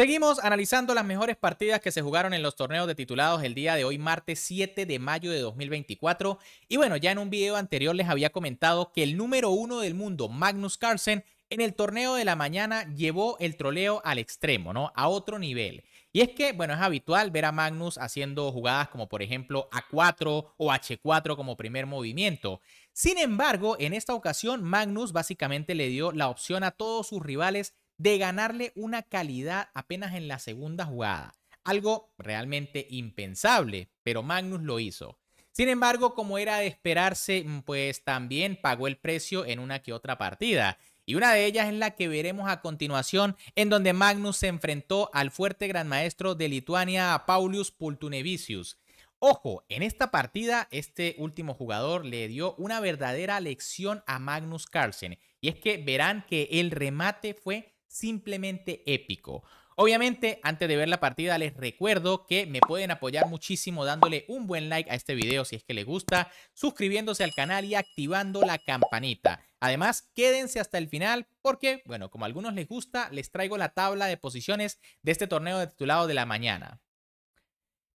Seguimos analizando las mejores partidas que se jugaron en los torneos de titulados el día de hoy, martes 7 de mayo de 2024. Y bueno, ya en un video anterior les había comentado que el número uno del mundo, Magnus Carlsen, en el torneo de la mañana llevó el troleo al extremo, ¿no? A otro nivel. Y es que, bueno, es habitual ver a Magnus haciendo jugadas como por ejemplo A4 o H4 como primer movimiento. Sin embargo, en esta ocasión Magnus básicamente le dio la opción a todos sus rivales de ganarle una calidad apenas en la segunda jugada. Algo realmente impensable, pero Magnus lo hizo. Sin embargo, como era de esperarse, mm, pues también pagó el precio en una que otra partida. Y una de ellas es la que veremos a continuación, en donde Magnus se enfrentó al fuerte gran maestro de Lituania, Paulius Pultunevicius. Ojo, en esta partida este último jugador le dio una verdadera lección a Magnus Carlsen. Y es que verán que el remate fue simplemente épico. Obviamente, antes de ver la partida, les recuerdo que me pueden apoyar muchísimo dándole un buen like a este video si es que les gusta, suscribiéndose al canal y activando la campanita. Además, quédense hasta el final porque, bueno, como a algunos les gusta, les traigo la tabla de posiciones de este torneo de titulado de la mañana.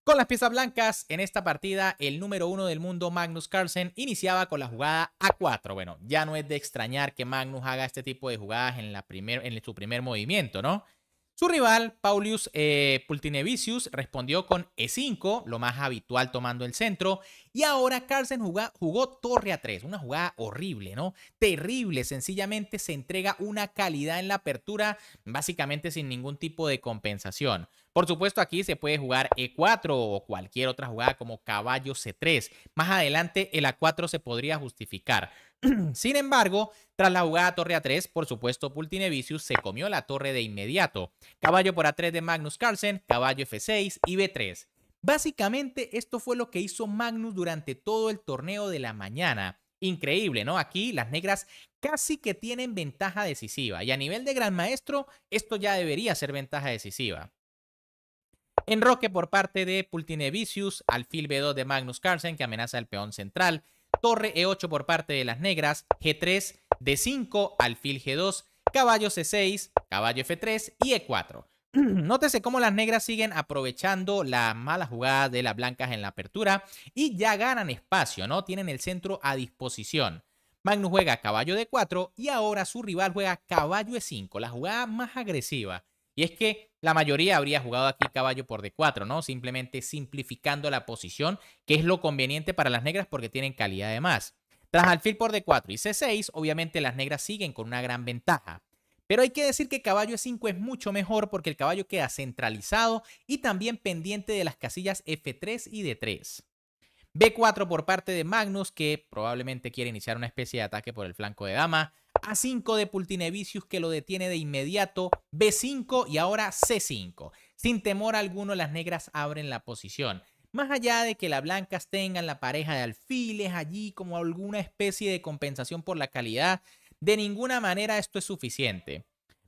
Con las piezas blancas, en esta partida, el número uno del mundo, Magnus Carlsen, iniciaba con la jugada A4. Bueno, ya no es de extrañar que Magnus haga este tipo de jugadas en, su primer movimiento, ¿no? Su rival, Paulius eh, Pultinevicius, respondió con E5, lo más habitual tomando el centro. Y ahora Carlsen jugó torre a 3, una jugada horrible, ¿no? Terrible, sencillamente se entrega una calidad en la apertura, básicamente sin ningún tipo de compensación. Por supuesto, aquí se puede jugar E4 o cualquier otra jugada como caballo C3. Más adelante, el A4 se podría justificar. Sin embargo, tras la jugada torre A3, por supuesto, Pultinevicius se comió la torre de inmediato. Caballo por A3 de Magnus Carlsen, caballo F6 y B3. Básicamente, esto fue lo que hizo Magnus durante todo el torneo de la mañana. Increíble, ¿no? Aquí las negras casi que tienen ventaja decisiva y a nivel de gran maestro, esto ya debería ser ventaja decisiva. Enroque por parte de Pultinevicius, alfil B2 de Magnus Carlsen que amenaza el peón central, torre E8 por parte de las negras, G3, D5, alfil G2, caballo C6, caballo F3 y E4. Nótese cómo las negras siguen aprovechando la mala jugada de las blancas en la apertura y ya ganan espacio, ¿no? Tienen el centro a disposición. Magnus juega caballo D4 y ahora su rival juega caballo E5, la jugada más agresiva. Y es que la mayoría habría jugado aquí caballo por D4, ¿no? Simplemente simplificando la posición, que es lo conveniente para las negras porque tienen calidad de más. Tras alfil por D4 y C6, obviamente las negras siguen con una gran ventaja. Pero hay que decir que caballo E5 es mucho mejor porque el caballo queda centralizado y también pendiente de las casillas F3 y D3. B4 por parte de Magnus, que probablemente quiere iniciar una especie de ataque por el flanco de dama. A5 de Pultinevicius que lo detiene de inmediato, B5 y ahora C5. Sin temor alguno, las negras abren la posición. Más allá de que las blancas tengan la pareja de alfiles allí como alguna especie de compensación por la calidad, de ninguna manera esto es suficiente.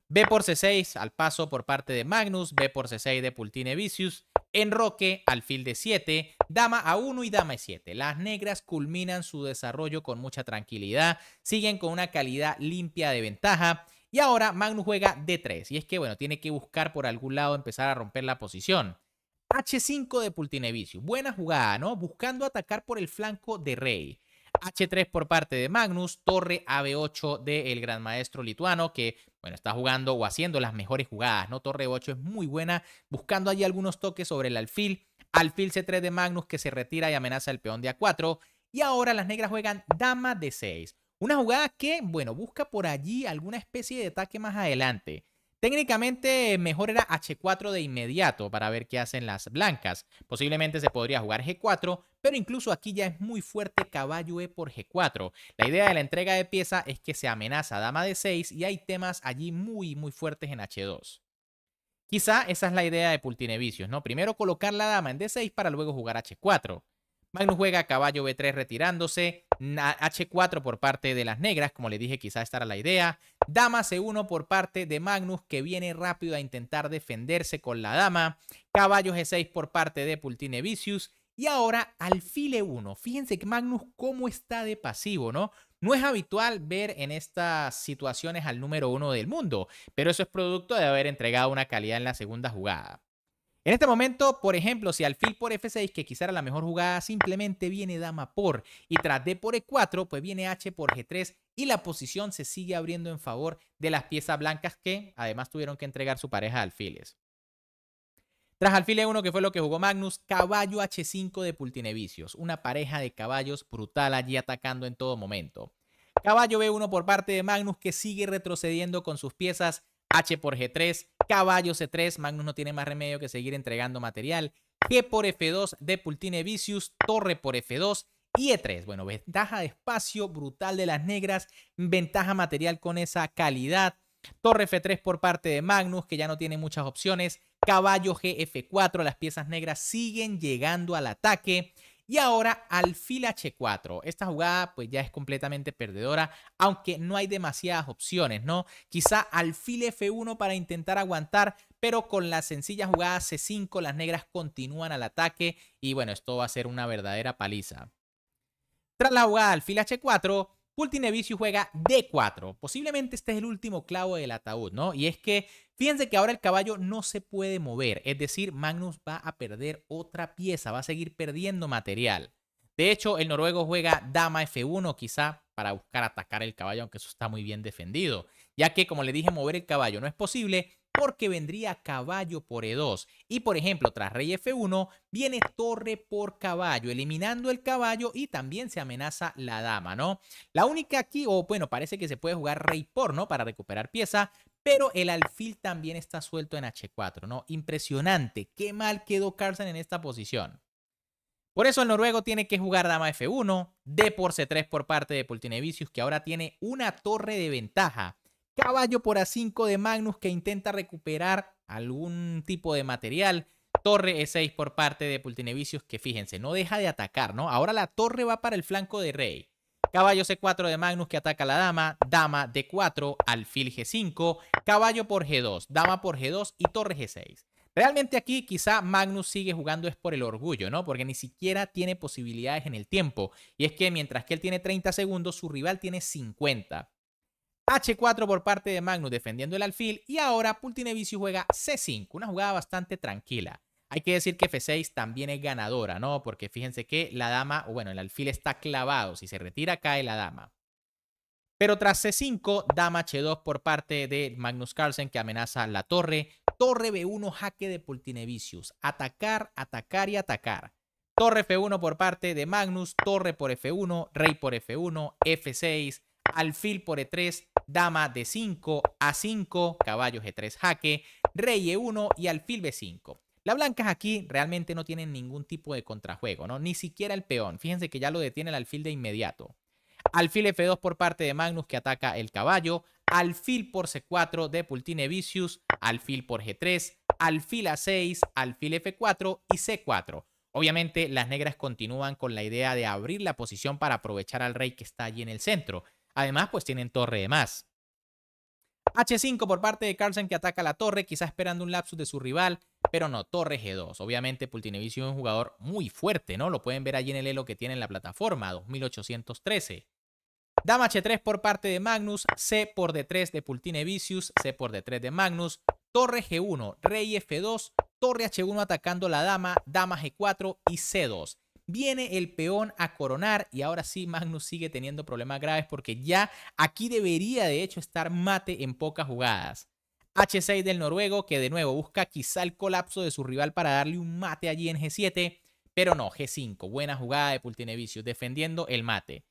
B por C6 al paso por parte de Magnus, B por C6 de Pultinevicius, al alfil de 7, dama a 1 y dama e7. Las negras culminan su desarrollo con mucha tranquilidad, siguen con una calidad limpia de ventaja. Y ahora Magnus juega d3. Y es que, bueno, tiene que buscar por algún lado empezar a romper la posición. H5 de Pultinevicius. Buena jugada, ¿no? Buscando atacar por el flanco de Rey. H3 por parte de Magnus, torre AB8 del el gran maestro lituano que, bueno, está jugando o haciendo las mejores jugadas, ¿no? Torre 8 es muy buena, buscando allí algunos toques sobre el alfil, alfil C3 de Magnus que se retira y amenaza el peón de A4 y ahora las negras juegan dama de 6 Una jugada que, bueno, busca por allí alguna especie de ataque más adelante. Técnicamente mejor era H4 de inmediato para ver qué hacen las blancas. Posiblemente se podría jugar G4, pero incluso aquí ya es muy fuerte caballo E por G4. La idea de la entrega de pieza es que se amenaza dama d 6 y hay temas allí muy muy fuertes en H2. Quizá esa es la idea de Pultinevicius, ¿no? Primero colocar la dama en D6 para luego jugar H4. Magnus juega caballo B3 retirándose. H4 por parte de las negras, como le dije, quizás estará la idea. Dama C1 por parte de Magnus, que viene rápido a intentar defenderse con la dama. Caballo G6 por parte de Pultine Y ahora alfil E1. Fíjense que Magnus cómo está de pasivo, ¿no? No es habitual ver en estas situaciones al número uno del mundo, pero eso es producto de haber entregado una calidad en la segunda jugada. En este momento, por ejemplo, si alfil por F6, que quizá era la mejor jugada, simplemente viene dama por y tras D por E4, pues viene H por G3 y la posición se sigue abriendo en favor de las piezas blancas que además tuvieron que entregar su pareja de alfiles. Tras alfil E1, que fue lo que jugó Magnus, caballo H5 de Pultinevicios, una pareja de caballos brutal allí atacando en todo momento. Caballo B1 por parte de Magnus que sigue retrocediendo con sus piezas H por G3, caballos C3, Magnus no tiene más remedio que seguir entregando material. G por F2 de Pultine Torre por F2 y E3. Bueno, ventaja de espacio brutal de las negras, ventaja material con esa calidad. Torre F3 por parte de Magnus, que ya no tiene muchas opciones. Caballo GF4, las piezas negras siguen llegando al ataque. Y ahora alfil h4. Esta jugada pues ya es completamente perdedora, aunque no hay demasiadas opciones, ¿no? Quizá alfil f1 para intentar aguantar, pero con la sencilla jugada c5 las negras continúan al ataque y bueno, esto va a ser una verdadera paliza. Tras la jugada alfil h4, Nevisio juega D4. Posiblemente este es el último clavo del ataúd, ¿no? Y es que fíjense que ahora el caballo no se puede mover, es decir, Magnus va a perder otra pieza, va a seguir perdiendo material. De hecho, el noruego juega dama F1 quizá para buscar atacar el caballo, aunque eso está muy bien defendido, ya que como le dije, mover el caballo no es posible porque vendría caballo por E2. Y por ejemplo, tras rey F1 viene torre por caballo, eliminando el caballo y también se amenaza la dama, ¿no? La única aquí, o bueno, parece que se puede jugar rey por, ¿no? Para recuperar pieza, pero el alfil también está suelto en H4, ¿no? Impresionante, qué mal quedó Carlsen en esta posición. Por eso el noruego tiene que jugar dama F1, D por C3 por parte de Pultinevicius, que ahora tiene una torre de ventaja. Caballo por A5 de Magnus que intenta recuperar algún tipo de material. Torre E6 por parte de Pultinevicius que fíjense, no deja de atacar, ¿no? Ahora la torre va para el flanco de Rey. Caballo C4 de Magnus que ataca a la dama, dama D4, alfil G5, caballo por G2, dama por G2 y torre G6. Realmente aquí quizá Magnus sigue jugando es por el orgullo, ¿no? Porque ni siquiera tiene posibilidades en el tiempo. Y es que mientras que él tiene 30 segundos, su rival tiene 50. H4 por parte de Magnus defendiendo el alfil y ahora Pultinevicius juega C5, una jugada bastante tranquila. Hay que decir que F6 también es ganadora, ¿no? Porque fíjense que la dama, o bueno, el alfil está clavado, si se retira cae la dama. Pero tras C5, dama H2 por parte de Magnus Carlsen que amenaza la torre. Torre B1, jaque de Pultinevicius. Atacar, atacar y atacar. Torre F1 por parte de Magnus, torre por F1, rey por F1, F6, alfil por E3, dama d 5 a 5, caballo G3 jaque, rey E1 y alfil B5. Las blancas aquí realmente no tienen ningún tipo de contrajuego, ¿no? Ni siquiera el peón. Fíjense que ya lo detiene el alfil de inmediato. Alfil F2 por parte de Magnus que ataca el caballo. Alfil por C4 de Pultine Vicius. Alfil por G3. Alfil A6. Alfil F4 y C4. Obviamente las negras continúan con la idea de abrir la posición para aprovechar al rey que está allí en el centro. Además, pues tienen torre de más. H5 por parte de Carlsen que ataca la torre, quizá esperando un lapsus de su rival, pero no, torre G2. Obviamente Pultinevicius es un jugador muy fuerte, ¿no? Lo pueden ver allí en el elo que tiene en la plataforma, 2813. Dama H3 por parte de Magnus, C por D3 de Pultinevicius, C por D3 de Magnus, torre G1, rey F2, torre H1 atacando la dama, dama G4 y C2 viene el peón a coronar y ahora sí Magnus sigue teniendo problemas graves porque ya aquí debería de hecho estar mate en pocas jugadas. H6 del noruego que de nuevo busca quizá el colapso de su rival para darle un mate allí en G7, pero no, G5, buena jugada de Pultinevicius defendiendo el mate.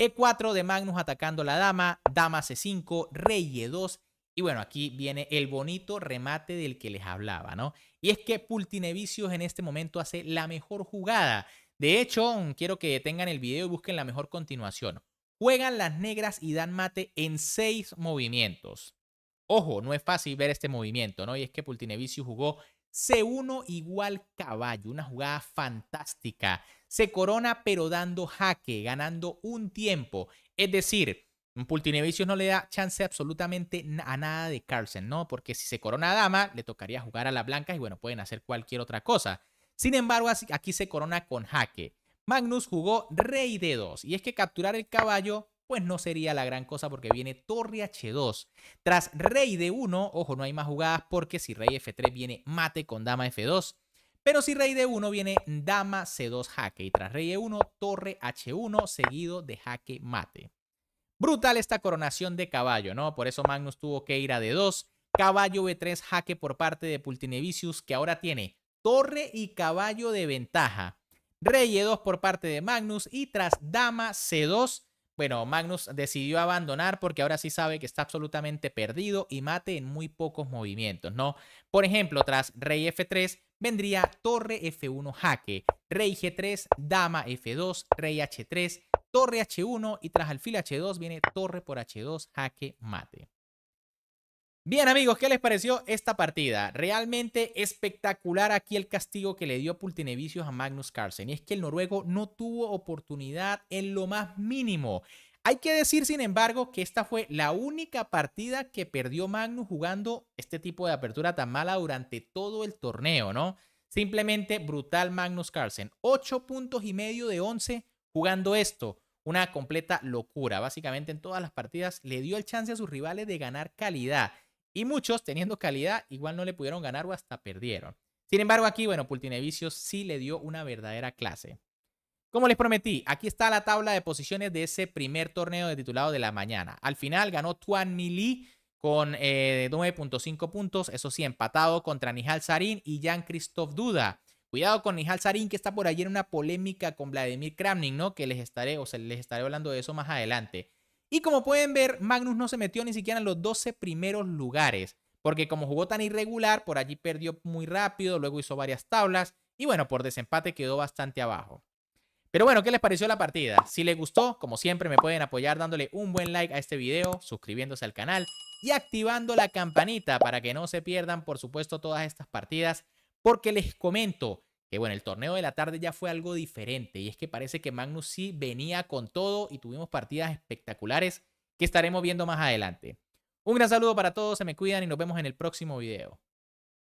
E4 de Magnus atacando la dama, dama C5, rey E2 y bueno, aquí viene el bonito remate del que les hablaba, ¿no? Y es que Pultinevicius en este momento hace la mejor jugada de hecho, quiero que tengan el video y busquen la mejor continuación. Juegan las negras y dan mate en seis movimientos. Ojo, no es fácil ver este movimiento, ¿no? Y es que Pultinevicius jugó C1 igual caballo, una jugada fantástica. Se corona pero dando jaque, ganando un tiempo. Es decir, Pultinevicius no le da chance absolutamente a nada de Carlsen, ¿no? Porque si se corona a dama, le tocaría jugar a las blancas y bueno, pueden hacer cualquier otra cosa. Sin embargo, aquí se corona con jaque. Magnus jugó rey d 2 y es que capturar el caballo pues no sería la gran cosa porque viene torre h2. Tras rey d 1, ojo, no hay más jugadas porque si rey f3 viene mate con dama f2. Pero si rey d 1 viene dama c2 jaque y tras rey e1 torre h1 seguido de jaque mate. Brutal esta coronación de caballo, ¿no? Por eso Magnus tuvo que ir a d2. Caballo b3 jaque por parte de Pultinevicius que ahora tiene torre y caballo de ventaja. Rey E2 por parte de Magnus y tras dama C2. Bueno, Magnus decidió abandonar porque ahora sí sabe que está absolutamente perdido y mate en muy pocos movimientos, ¿no? Por ejemplo, tras rey F3 vendría torre F1 jaque, rey G3, dama F2, rey H3, torre H1 y tras alfil H2 viene torre por H2 jaque mate. Bien amigos, ¿qué les pareció esta partida? Realmente espectacular aquí el castigo que le dio Pultinevicius a Magnus Carlsen. Y es que el noruego no tuvo oportunidad en lo más mínimo. Hay que decir, sin embargo, que esta fue la única partida que perdió Magnus jugando este tipo de apertura tan mala durante todo el torneo, ¿no? Simplemente brutal Magnus Carlsen. ocho puntos y medio de 11 jugando esto. Una completa locura. Básicamente en todas las partidas le dio el chance a sus rivales de ganar calidad. Y muchos, teniendo calidad, igual no le pudieron ganar o hasta perdieron. Sin embargo, aquí, bueno, Pultinevicius sí le dio una verdadera clase. Como les prometí, aquí está la tabla de posiciones de ese primer torneo de titulado de la mañana. Al final ganó Tuan Mili con 9.5 eh, puntos, eso sí, empatado contra Nihal Sarin y Jan-Christoph Duda. Cuidado con Nihal Sarin, que está por ahí en una polémica con Vladimir Kramnik, ¿no? Que les estaré, o sea, les estaré hablando de eso más adelante. Y como pueden ver, Magnus no se metió ni siquiera en los 12 primeros lugares, porque como jugó tan irregular, por allí perdió muy rápido, luego hizo varias tablas y bueno, por desempate quedó bastante abajo. Pero bueno, ¿qué les pareció la partida? Si les gustó, como siempre me pueden apoyar dándole un buen like a este video, suscribiéndose al canal y activando la campanita para que no se pierdan, por supuesto, todas estas partidas, porque les comento, que bueno, el torneo de la tarde ya fue algo diferente y es que parece que Magnus sí venía con todo y tuvimos partidas espectaculares que estaremos viendo más adelante. Un gran saludo para todos, se me cuidan y nos vemos en el próximo video.